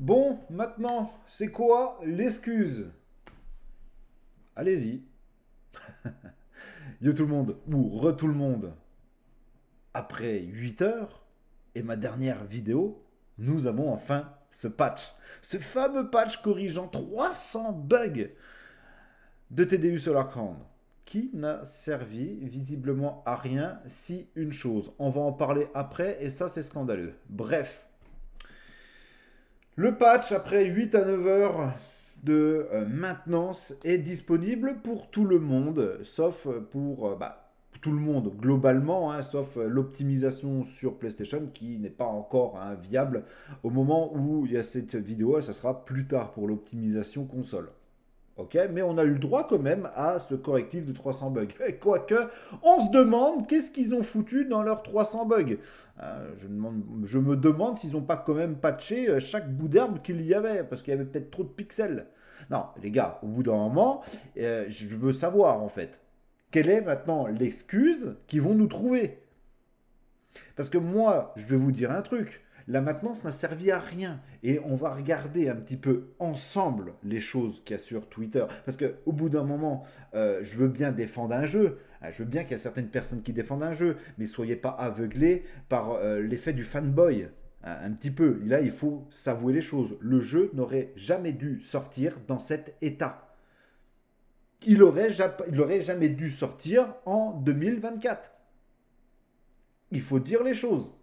Bon, maintenant, c'est quoi l'excuse Allez-y. Yo tout le monde, ou re tout le monde. Après 8 heures et ma dernière vidéo, nous avons enfin ce patch. Ce fameux patch corrigeant 300 bugs de TDU Crown. qui n'a servi visiblement à rien si une chose. On va en parler après et ça c'est scandaleux. Bref, le patch, après 8 à 9 heures de euh, maintenance, est disponible pour tout le monde, sauf pour euh, bah, tout le monde globalement, hein, sauf euh, l'optimisation sur PlayStation qui n'est pas encore hein, viable au moment où il y a cette vidéo, ça sera plus tard pour l'optimisation console mais on a eu le droit quand même à ce correctif de 300 bugs. Quoique, on se demande qu'est-ce qu'ils ont foutu dans leurs 300 bugs. Euh, je, me demande s'ils n'ont pas quand même patché euh, chaque bout d'herbe qu'il y avait, parce qu'il y avait peut-être trop de pixels. Non, les gars, au bout d'un moment, euh, je veux savoir en fait, quelle est maintenant l'excuse qu'ils vont nous trouver Parce que moi, je vais vous dire un truc. La maintenance n'a servi à rien. Et on va regarder un petit peu ensemble les choses qu'il y a sur Twitter. Parce qu'au bout d'un moment, euh, je veux bien défendre un jeu. Ah, je veux bien qu'il y ait certaines personnes qui défendent un jeu. Mais soyez pas aveuglés par euh, l'effet du fanboy. Un petit peu. Là, il faut s'avouer les choses. Le jeu n'aurait jamais dû sortir dans cet état. Il aurait, jamais dû sortir en 2024. Il faut dire les choses.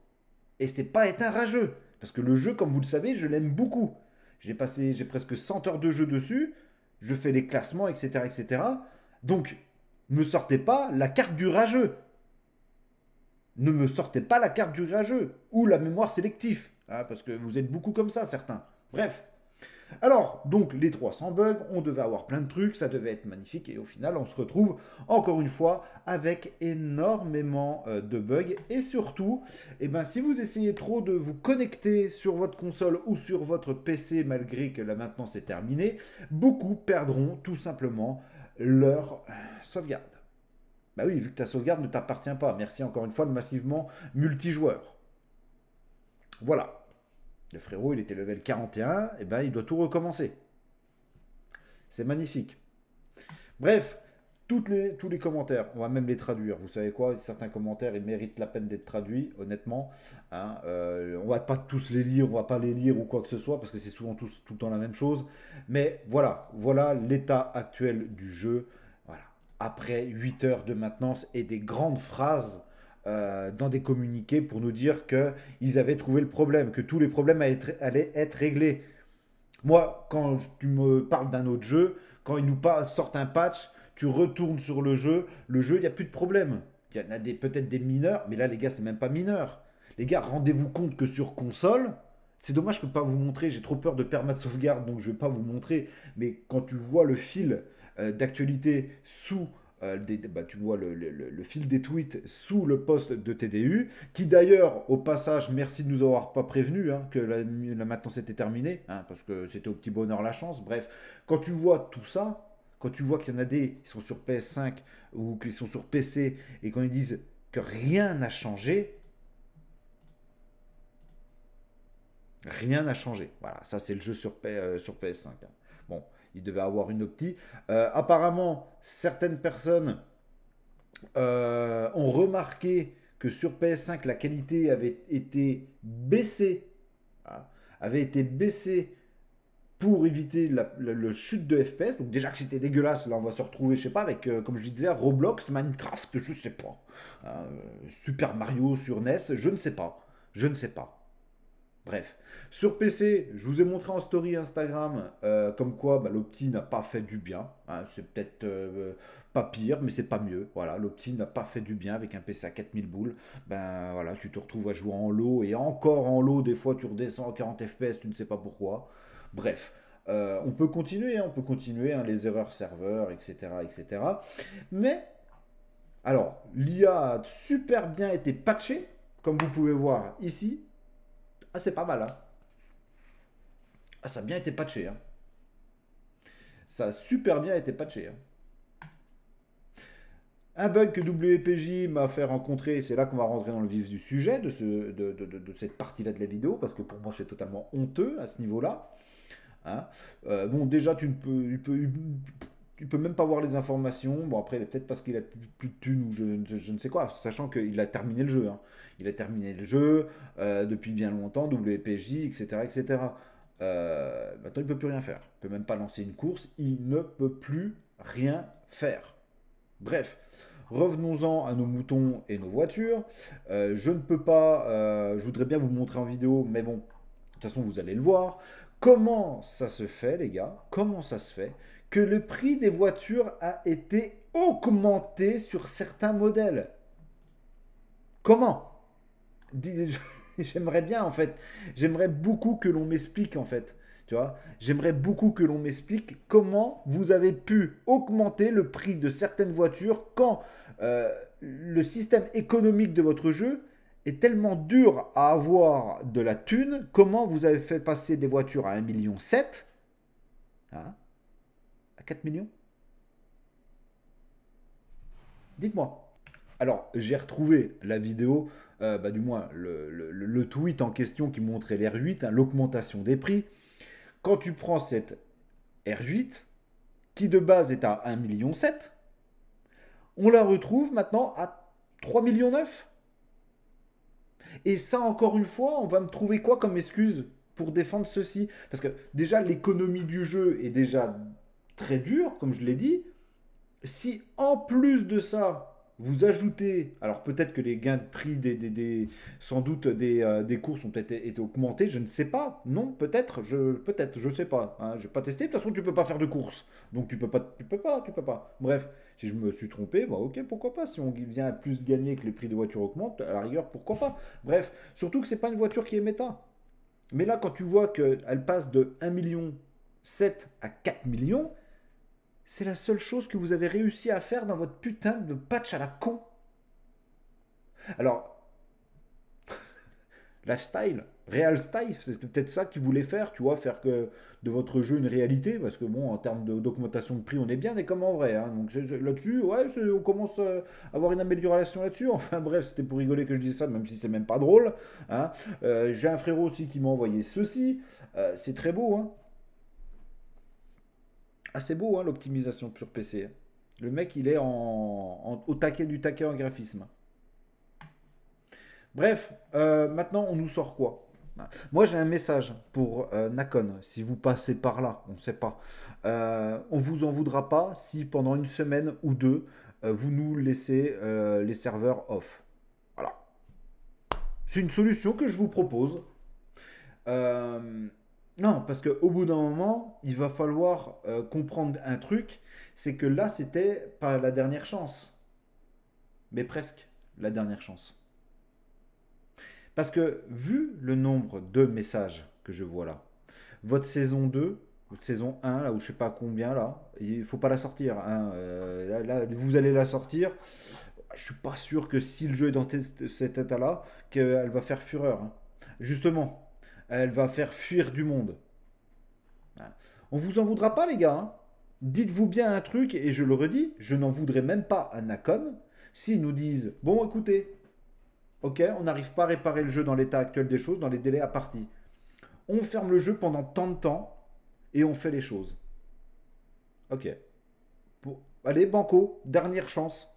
Et c'est pas être un rageux. Parce que le jeu, comme vous le savez, je l'aime beaucoup. J'ai passé, j'ai presque 100 heures de jeu dessus. Je fais les classements, etc., etc. Donc, ne sortez pas la carte du rageux. Ne me sortez pas la carte du rageux ou la mémoire sélective, ah, parce que vous êtes beaucoup comme ça, certains. Bref, alors, donc, les 300 bugs, on devait avoir plein de trucs, ça devait être magnifique, et au final, on se retrouve, encore une fois, avec énormément euh, de bugs, et surtout, eh ben, si vous essayez trop de vous connecter sur votre console ou sur votre PC, malgré que la maintenance est terminée, beaucoup perdront tout simplement leur euh, sauvegarde. Bah oui, vu que ta sauvegarde ne t'appartient pas, merci encore une fois de massivement multijoueur. Voilà. Le frérot, il était level 41, et eh ben il doit tout recommencer. C'est magnifique. Bref, toutes les, tous les commentaires, on va même les traduire. Vous savez quoi Certains commentaires, ils méritent la peine d'être traduits, honnêtement. On hein, ne euh, on va pas tous les lire, on va pas les lire ou quoi que ce soit, parce que c'est souvent tout le temps la même chose. Mais voilà, voilà l'état actuel du jeu. Voilà. Après 8 heures de maintenance et des grandes phrases euh, dans des communiqués pour nous dire qu'ils avaient trouvé le problème, que tous les problèmes allaient être réglés. Moi, quand tu me parles d'un autre jeu, quand ils nous sortent un patch, tu retournes sur le jeu, le jeu, il n'y a plus de problème. Il y en a peut-être des mineurs, mais là, les gars, c'est même pas mineur. Les gars, rendez-vous compte que sur console, c'est dommage que je ne peux pas vous montrer, j'ai trop peur de perdre ma sauvegarde, donc je ne vais pas vous montrer. Mais quand tu vois le fil euh, d'actualité sous euh, bah, tu vois le, fil des tweets sous le poste de TDU, qui d'ailleurs, au passage, merci de nous avoir pas prévenu hein, que la, maintenance était c'était terminé, hein, parce que c'était au petit bonheur la chance. Bref, quand tu vois tout ça, quand tu vois qu'il y en a des qui sont sur PS5 ou qui sont sur PC et quand ils disent que rien n'a changé, rien n'a changé. Voilà, ça c'est le jeu sur, euh, sur PS5. Hein. Bon, il devait avoir une opti. Euh, apparemment, certaines personnes euh, ont remarqué que sur PS5, la qualité avait été baissée, hein, avait été baissée pour éviter la, le chute de FPS. Donc déjà que c'était dégueulasse, là on va se retrouver, je sais pas, avec, euh, comme je disais, Roblox, Minecraft, je sais pas. Hein, Super Mario sur NES, je ne sais pas. Je ne sais pas. Bref, sur PC, je vous ai montré en story Instagram euh, comme quoi bah, l'opti n'a pas fait du bien. Hein. c'est peut-être euh, pas pire, mais c'est pas mieux. Voilà, l'opti n'a pas fait du bien avec un PC à 4000 boules. Ben voilà, tu te retrouves à jouer en lot et encore en lot. Des fois, tu redescends à 40 FPS, tu ne sais pas pourquoi. Bref. Euh, on peut continuer, hein, on peut continuer hein, les erreurs serveurs, etc., etc. Mais alors, l'IA a super bien été patchée, comme vous pouvez voir ici. Ah, c'est pas mal, hein. ah, ça a bien été patché, hein. Ça a super bien été patché, hein. Un bug que WPJ m'a fait rencontrer, c'est là qu'on va rentrer dans le vif du sujet de, ce, de, cette partie-là de la vidéo, parce que pour moi c'est totalement honteux à ce niveau-là. Euh, bon, déjà, tu ne peux, peux, ne peut même pas voir les informations. Bon, après, peut-être parce qu'il a plus, de thunes ou je, ne sais quoi, sachant qu'il a terminé le jeu. Hein. Il a terminé le jeu euh, depuis bien longtemps, WPJ, etc. etc. Euh, maintenant, il peut plus rien faire. Il ne peut même pas lancer une course. Il ne peut plus rien faire. Bref. Revenons-en à nos moutons et nos voitures. Euh, je ne peux pas, je voudrais bien vous montrer en vidéo, mais bon, de toute façon, vous allez le voir. Comment ça se fait, les gars Comment ça se fait que le prix des voitures a été augmenté sur certains modèles. Comment J'aimerais bien en fait. J'aimerais beaucoup que l'on m'explique en fait. Tu vois, j'aimerais beaucoup que l'on m'explique comment vous avez pu augmenter le prix de certaines voitures quand euh, le système économique de votre jeu est tellement dur à avoir de la thune. Comment vous avez fait passer des voitures à 1,7 million hein 4 millions Dites-moi. Alors, j'ai retrouvé la vidéo, euh, bah, du moins le, tweet en question qui montrait l'R8, hein, l'augmentation des prix. Quand tu prends cette R8, qui de base est à 1,7 million, on la retrouve maintenant à 3,9 millions. Et ça, encore une fois, on va me trouver quoi comme excuse pour défendre ceci Parce que déjà, l'économie du jeu est déjà très dur, comme je l'ai dit. Si en plus de ça, vous ajoutez, alors peut-être que les gains de prix, des, des, sans doute des, courses ont été augmentés, je ne sais pas, non, peut-être, je peut-être, je sais pas, hein. je n'ai pas testé, de toute façon tu peux pas faire de course, donc tu peux pas, tu peux pas, tu peux pas. Bref, si je me suis trompé, bah, ok, pourquoi pas, si on vient plus gagner que les prix des voitures augmentent, à la rigueur, pourquoi pas. Bref, surtout que c'est pas une voiture qui est méta. Mais là, quand tu vois qu'elle passe de 1 million 7 à 4 millions, c'est la seule chose que vous avez réussi à faire dans votre putain de patch à la con. Alors, lifestyle, real style, c'est peut-être ça qu'ils voulaient faire, tu vois, faire que de votre jeu une réalité, parce que bon, en termes d'augmentation de, de, prix, on est bien, on est comme en vrai. Hein. donc là-dessus, ouais, on commence à avoir une amélioration là-dessus. Enfin bref, c'était pour rigoler que je disais ça, même si c'est même pas drôle. Hein. Euh, j'ai un frérot aussi qui m'a envoyé ceci. Euh, c'est très beau, hein assez beau hein, l'optimisation sur PC. Le mec, il est en, au taquet du taquet en graphisme. Bref, euh, maintenant, on nous sort quoi moi, j'ai un message pour nacon euh, Nakon. Si vous passez par là, on ne sait pas. Euh, on vous en voudra pas si pendant une semaine ou deux, vous nous laissez les serveurs off. Voilà. C'est une solution que je vous propose. Non, parce qu'au bout d'un moment, il va falloir euh, comprendre un truc, c'est que là, c'était pas la dernière chance, mais presque la dernière chance. Parce que vu le nombre de messages que je vois là, votre saison 2, votre saison 1, là où je sais pas combien, là, il faut pas la sortir. Hein, euh, là, vous allez la sortir. Je suis pas sûr que si le jeu est dans cet état-là, qu'elle va faire fureur. Hein. Justement, elle va faire fuir du monde. On vous en voudra pas, les gars. Hein. Dites-vous bien un truc, et je le redis, je n'en voudrais même pas à Nakon s'ils nous disent Bon, écoutez, ok, on n'arrive pas à réparer le jeu dans l'état actuel des choses, dans les délais à partie. On ferme le jeu pendant tant de temps et on fait les choses. Ok. Allez, Banco, dernière chance.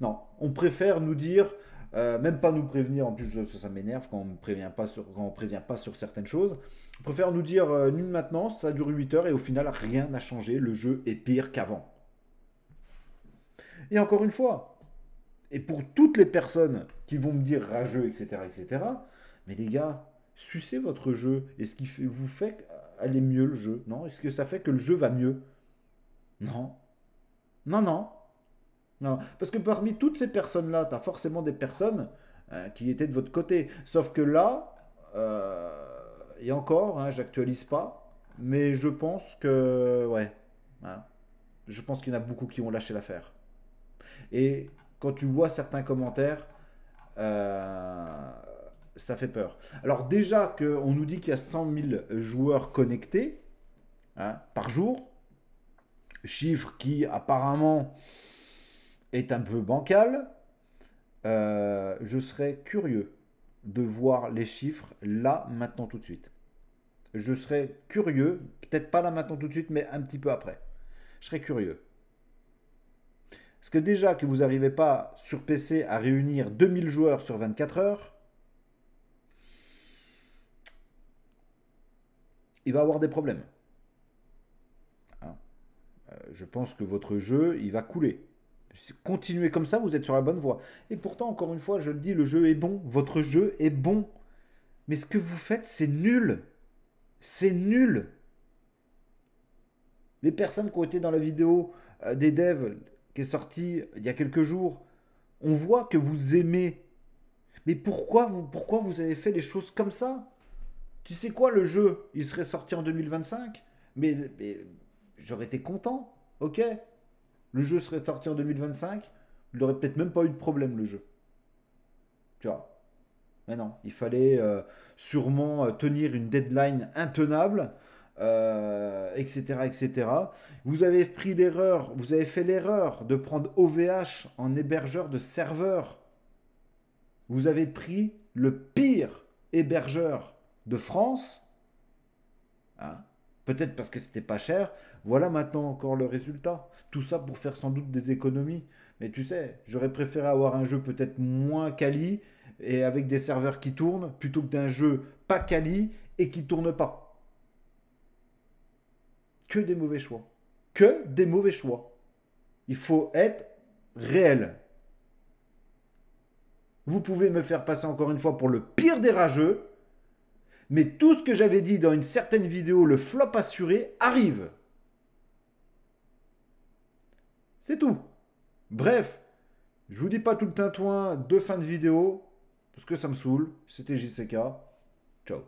Non, on préfère nous dire euh, même pas nous prévenir, en plus ça, m'énerve quand on ne prévient, pas sur, prévient pas sur certaines choses. préfère nous dire euh, nul maintenant, ça dure 8 heures et au final rien n'a changé, le jeu est pire qu'avant. Et encore une fois, et pour toutes les personnes qui vont me dire rageux, etc., etc., mais les gars, sucez votre jeu. Est-ce qu'il vous fait aller mieux le jeu Non Est-ce que ça fait que le jeu va mieux Non. Non, non. Parce que parmi toutes ces personnes-là, tu as forcément des personnes euh, qui étaient de votre côté. Sauf que là, euh, et encore, hein, j'actualise pas, mais je pense que, ouais, hein, je pense qu'il y en a beaucoup qui ont lâché l'affaire. Et quand tu vois certains commentaires, euh, ça fait peur. Alors déjà qu'on nous dit qu'il y a 100 000 joueurs connectés hein, par jour, chiffre qui apparemment est un peu bancal, euh, je serais curieux de voir les chiffres là, maintenant, tout de suite. Je serais curieux, peut-être pas là, maintenant, tout de suite, mais un petit peu après. Je serais curieux. Parce que déjà que vous n'arrivez pas sur PC à réunir 2000 joueurs sur 24 heures, il va avoir des problèmes. Hein. Euh, je pense que votre jeu, il va couler. Continuez comme ça, vous êtes sur la bonne voie. Et pourtant, encore une fois, je le dis, le jeu est bon, votre jeu est bon. Mais ce que vous faites, c'est nul. C'est nul. Les personnes qui ont été dans la vidéo euh, des devs qui est sortie euh, il y a quelques jours, on voit que vous aimez. Mais pourquoi vous, pourquoi vous avez fait les choses comme ça Tu sais quoi, le jeu, il serait sorti en 2025, mais j'aurais été content, ok le jeu serait sorti en 2025, il n'aurait peut-être même pas eu de problème le jeu. Tu vois Mais non, il fallait euh, sûrement euh, tenir une deadline intenable. etc., euh, etc. Vous avez pris l'erreur, vous avez fait l'erreur de prendre OVH en hébergeur de serveur. Vous avez pris le pire hébergeur de France. Hein Peut-être parce que c'était pas cher. Voilà maintenant encore le résultat. Tout ça pour faire sans doute des économies. Mais tu sais, j'aurais préféré avoir un jeu peut-être moins quali et avec des serveurs qui tournent plutôt que d'un jeu pas quali et qui tourne pas. Que des mauvais choix. Que des mauvais choix. Il faut être réel. Vous pouvez me faire passer encore une fois pour le pire des rageux. Mais tout ce que j'avais dit dans une certaine vidéo, le flop assuré, arrive. C'est tout. Bref, je vous dis pas tout le tintouin de fin de vidéo, parce que ça me saoule. C'était JCK. Ciao.